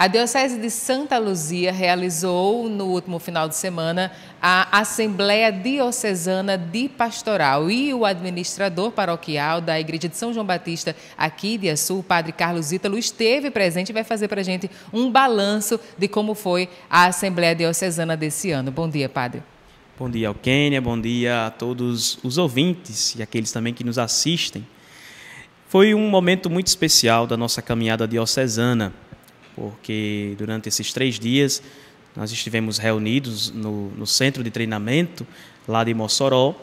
A Diocese de Santa Luzia realizou no último final de semana a Assembleia Diocesana de Pastoral e o administrador paroquial da Igreja de São João Batista aqui de Açu, o padre Carlos Ítalo, esteve presente e vai fazer para a gente um balanço de como foi a Assembleia Diocesana desse ano. Bom dia, padre. Bom dia, Alquênia, bom dia a todos os ouvintes e aqueles também que nos assistem. Foi um momento muito especial da nossa caminhada diocesana porque durante esses três dias nós estivemos reunidos no, no centro de treinamento lá de Mossoró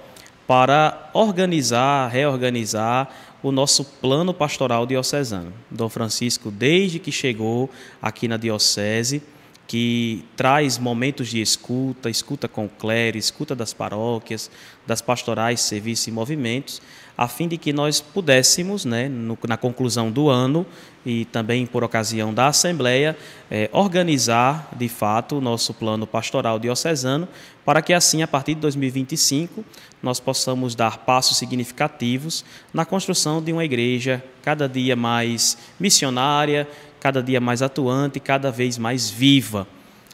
para organizar, reorganizar o nosso plano pastoral diocesano. Dom Francisco, desde que chegou aqui na diocese, que traz momentos de escuta, escuta com o clero, escuta das paróquias, das pastorais, serviços e movimentos, a fim de que nós pudéssemos, né, no, na conclusão do ano e também por ocasião da Assembleia, eh, organizar de fato o nosso plano pastoral diocesano, para que assim, a partir de 2025, nós possamos dar passos significativos na construção de uma igreja cada dia mais missionária, cada dia mais atuante, cada vez mais viva.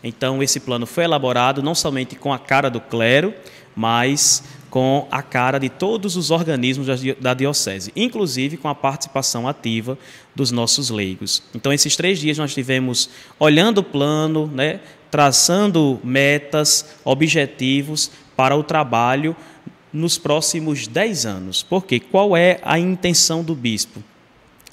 Então, esse plano foi elaborado não somente com a cara do clero, mas com a cara de todos os organismos da diocese, inclusive com a participação ativa dos nossos leigos. Então, esses três dias nós tivemos olhando o plano, né, traçando metas, objetivos para o trabalho nos próximos dez anos. Porque qual é a intenção do bispo?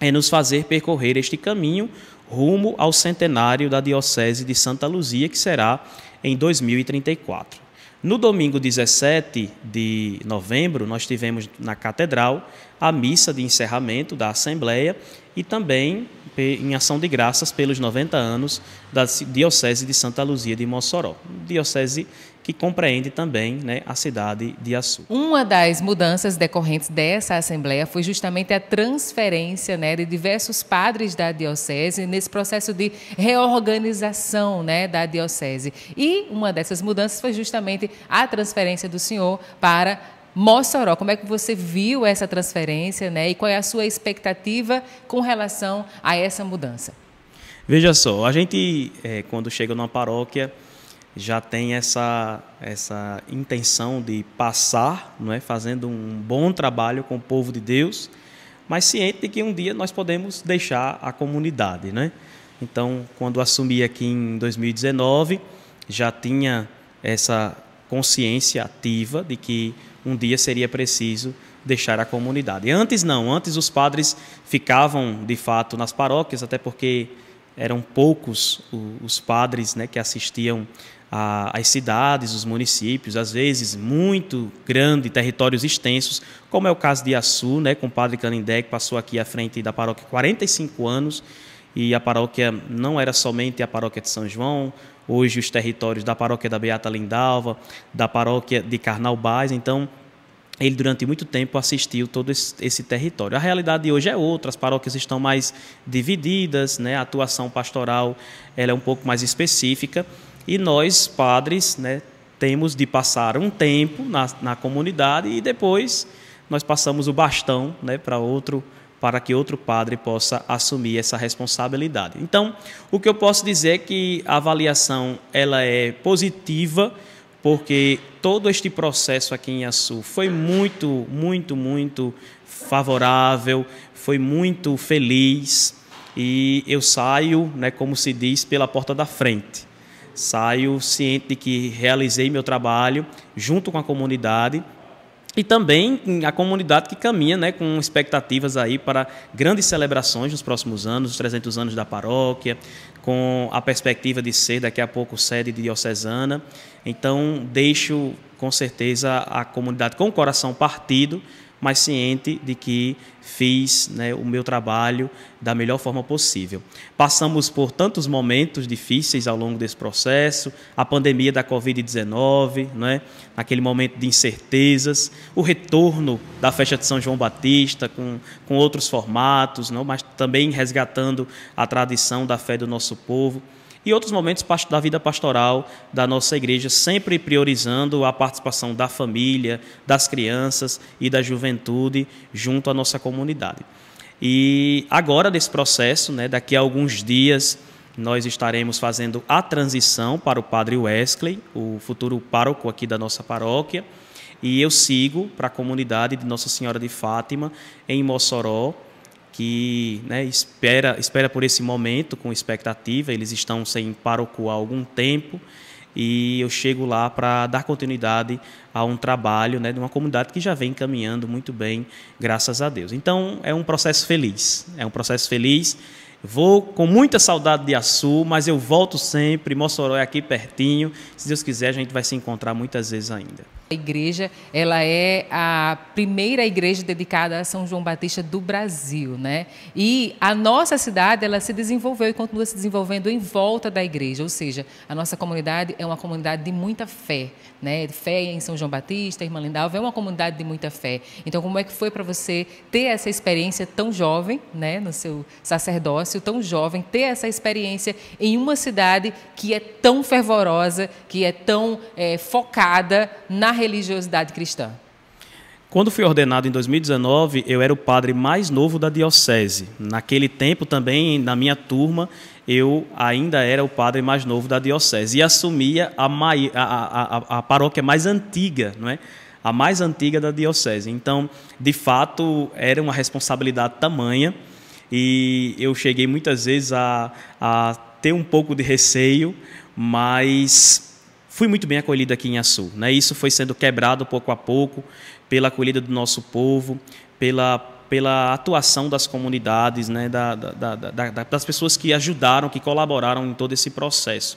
é nos fazer percorrer este caminho rumo ao centenário da Diocese de Santa Luzia, que será em 2034. No domingo 17 de novembro, nós tivemos na Catedral a missa de encerramento da Assembleia e também em ação de graças pelos 90 anos da Diocese de Santa Luzia de Mossoró. Diocese que compreende também né, a cidade de Açu. Uma das mudanças decorrentes dessa Assembleia foi justamente a transferência né, de diversos padres da Diocese nesse processo de reorganização né, da Diocese. E uma dessas mudanças foi justamente a transferência do senhor para Mossoró, como é que você viu essa transferência né, e qual é a sua expectativa com relação a essa mudança? Veja só, a gente, é, quando chega numa paróquia, já tem essa, essa intenção de passar, não é, fazendo um bom trabalho com o povo de Deus, mas ciente de que um dia nós podemos deixar a comunidade, né? Então, quando assumi aqui em 2019, já tinha essa consciência ativa de que um dia seria preciso deixar a comunidade. Antes não, antes os padres ficavam de fato nas paróquias, até porque eram poucos os padres né, que assistiam às cidades, os municípios, às vezes muito grande, territórios extensos, como é o caso de Iaçu, né, com o padre Canindé, que passou aqui à frente da paróquia 45 anos, e a paróquia não era somente a paróquia de São João, hoje os territórios da paróquia da Beata Lindalva, da paróquia de Carnal então ele durante muito tempo assistiu todo esse, esse, território. A realidade hoje é outra, as paróquias estão mais divididas, né? a atuação pastoral ela é um pouco mais específica, e nós, padres, né, temos de passar um tempo na, na comunidade e depois nós passamos o bastão né, para outro para que outro padre possa assumir essa responsabilidade. Então, o que eu posso dizer é que a avaliação ela é positiva, porque todo este processo aqui em Iaçu foi muito, muito, muito favorável, foi muito feliz e eu saio, né, como se diz, pela porta da frente. Saio ciente de que realizei meu trabalho junto com a comunidade e também a comunidade que caminha né, com expectativas aí para grandes celebrações nos próximos anos, os 300 anos da paróquia, com a perspectiva de ser daqui a pouco sede de diocesana. Então, deixo com certeza a comunidade com o coração partido mas ciente de que fiz né, o meu trabalho da melhor forma possível. Passamos por tantos momentos difíceis ao longo desse processo, a pandemia da Covid-19, né, naquele momento de incertezas, o retorno da festa de São João Batista com, com outros formatos, não, mas também resgatando a tradição da fé do nosso povo e outros momentos da vida pastoral da nossa igreja, sempre priorizando a participação da família, das crianças e da juventude junto à nossa comunidade. E agora, nesse processo, né, daqui a alguns dias, nós estaremos fazendo a transição para o Padre Wesley, o futuro pároco aqui da nossa paróquia, e eu sigo para a comunidade de Nossa Senhora de Fátima, em Mossoró, que né, espera, espera por esse momento com expectativa, eles estão sem pároco há algum tempo e eu chego lá para dar continuidade a um trabalho né, de uma comunidade que já vem caminhando muito bem, graças a Deus. Então, é um processo feliz, é um processo feliz Vou com muita saudade de Açu, mas eu volto sempre. Mossoró é aqui pertinho. Se Deus quiser, a gente vai se encontrar muitas vezes ainda. A igreja, ela é a primeira igreja dedicada a São João Batista do Brasil, né? E a nossa cidade, ela se desenvolveu e continua se desenvolvendo em volta da igreja, ou seja, a nossa comunidade é uma comunidade de muita fé, né? Fé em São João Batista, Irmã Lindalva, é uma comunidade de muita fé. Então, como é que foi para você ter essa experiência tão jovem, né, no seu sacerdócio? tão jovem, ter essa experiência em uma cidade que é tão fervorosa, que é tão é, focada na religiosidade cristã? Quando fui ordenado em 2019, eu era o padre mais novo da diocese. Naquele tempo também, na minha turma, eu ainda era o padre mais novo da diocese e assumia a, a, a, a paróquia mais antiga, não é? a mais antiga da diocese. Então, de fato, era uma responsabilidade tamanha e eu cheguei muitas vezes a, a ter um pouco de receio, mas fui muito bem acolhido aqui em Açu. Né? Isso foi sendo quebrado pouco a pouco pela acolhida do nosso povo, pela pela atuação das comunidades, né, da, da, da, das pessoas que ajudaram, que colaboraram em todo esse processo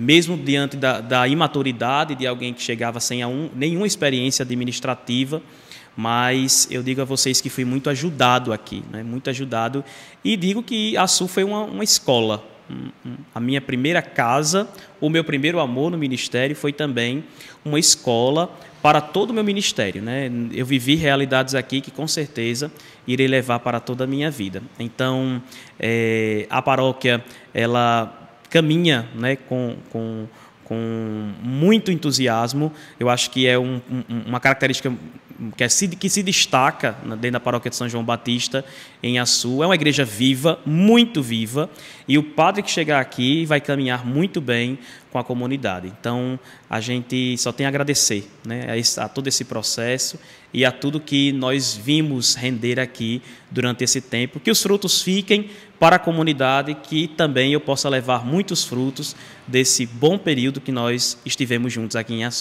mesmo diante da, da imaturidade de alguém que chegava sem um, nenhuma experiência administrativa, mas eu digo a vocês que fui muito ajudado aqui, né? muito ajudado, e digo que a SU foi uma, uma escola. Hum, hum, a minha primeira casa, o meu primeiro amor no ministério foi também uma escola para todo o meu ministério. Né? Eu vivi realidades aqui que com certeza irei levar para toda a minha vida. Então, é, a paróquia, ela caminha né, com, com, com muito entusiasmo. Eu acho que é um, um, uma característica que, é, que se destaca dentro da paróquia de São João Batista, em Açu. É uma igreja viva, muito viva, e o padre que chegar aqui vai caminhar muito bem com a comunidade. Então, a gente só tem a agradecer né, a, esse, a todo esse processo e a tudo que nós vimos render aqui durante esse tempo. Que os frutos fiquem para a comunidade, que também eu possa levar muitos frutos desse bom período que nós estivemos juntos aqui em Açu.